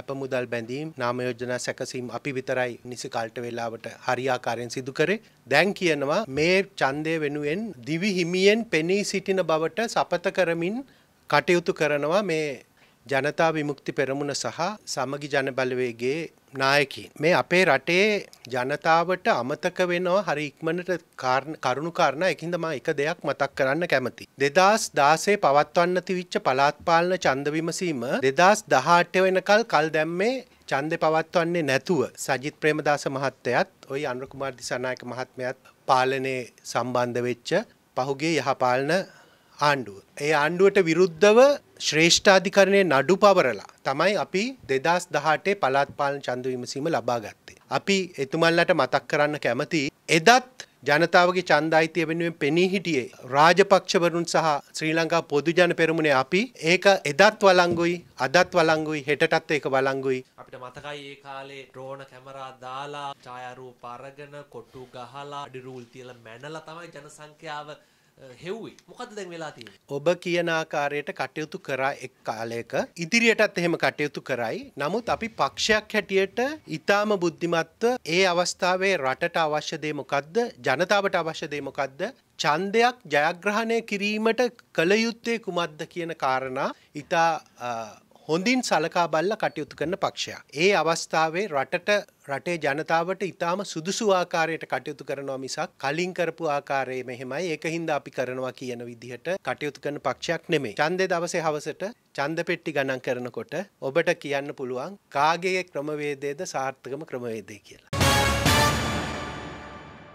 අප මුදල් බැඳීම් නාමයෝජනා සැකසීම් අපි විතරයි නිසි කල්ට වෙලාවට හරියාකාරයෙන් සිදු කරේ දැන් කියනවා මේ ඡන්දය වෙනුවෙන් දිවි හිමියෙන් පෙනී සිටින බවට සපත කරමින් කටයුතු කරනවා මේ ජනතා විමුක්ති පෙරමුණ සහ සමගි ජනබලවේගේ නායකී. මේ අපේ රටේ ජනතාවට අමතක වෙනවා හරි ඉක්මනට කරුණු කාරණ එකින්ද මම එක දෙයක් මතක් කරන්න කැමති. 2016 පවත්වන්න තිවිච්ච පළාත් පාලන ඡන්ද විමසීම 2018 වෙනකල් කල් දැම්මේ ඡන්දේ පවත්වන්නේ නැතුව සජිත් ප්‍රේමදාස මහත්තයත් ওই අනුර කුමාර දිසානායක මහත්මයාත් පාලනේ සම්බන්ධ වෙච්ච පහුගිය යහ පාලන ආණ්ඩුව. ඒ ආණ්ඩුවට විරුද්ධව ශ්‍රේෂ්ඨාධිකරණය නඩු පවරලා තමයි අපි දෙදස් දහටේ පලාත්පාලන චන්ද විමසීම ලබා ගත්තේ. අපි එතුමල්ලට මතක් කරන්න කැමති එදත් ජනතාවගේ චන්දායිතිය වෙනුවෙන් පෙනී හිටියේ රාජපක්ෂවරුන් සහ ශ්‍රී ලංකා පොදුජන පෙරමුණේ අපි ඒක එදත් වලංගුයි අදත් වලංගුයි හෙටටත් ඒක වලංගුයි අපිට මතකයි ඒ කාලේ ඩ්‍රෝන කැමරා දාලා ඡායාරූප අරගෙන කොටු ගහලා අඩිරූල් තියලා මැනලා තමයි ජනසංඛ්‍යාව හෙව්වේ මොකද දැන් වෙලා තියෙන්නේ ඔබ කියන ආකාරයට කටයුතු කරා එක් කාලයක ඉදිරියටත් එහෙම කටයුතු කරයි නමුත් අපි පක්ෂයක් හැටියට ඊටාම බුද්ධිමත්ව ඒ අවස්ථාවේ රටට අවශ්‍ය දේ මොකද්ද ජනතාවට අවශ්‍ය දේ මොකද්ද ඡන්දයක් ජයග්‍රහණය කිරීමට කල යුත්තේ කුමක්ද කියන කාරණා ඊට හොඳින් සලකා බල්ල කටයුතු කරන පක්ෂයක්. ඒ අවස්ථාවේ රටට රටේ ජනතාවට ඉතාම සුදුසු ආකාරයට කටයුතු කරනවා මිසක් කලින් කරපු ආකාරයේ මෙහෙමයි ඒක හින්දා අපි කරනවා කියන විදිහට කටයුතු කරන පක්ෂයක් නෙමෙයි. ඡන්දේ දවසේ හවසට ඡන්ද පෙට්ටි ගණන් කරනකොට ඔබට කියන්න පුළුවන් කාගේ ක්‍රමවේදයේද සාර්ථකම ක්‍රමවේදය කියලා.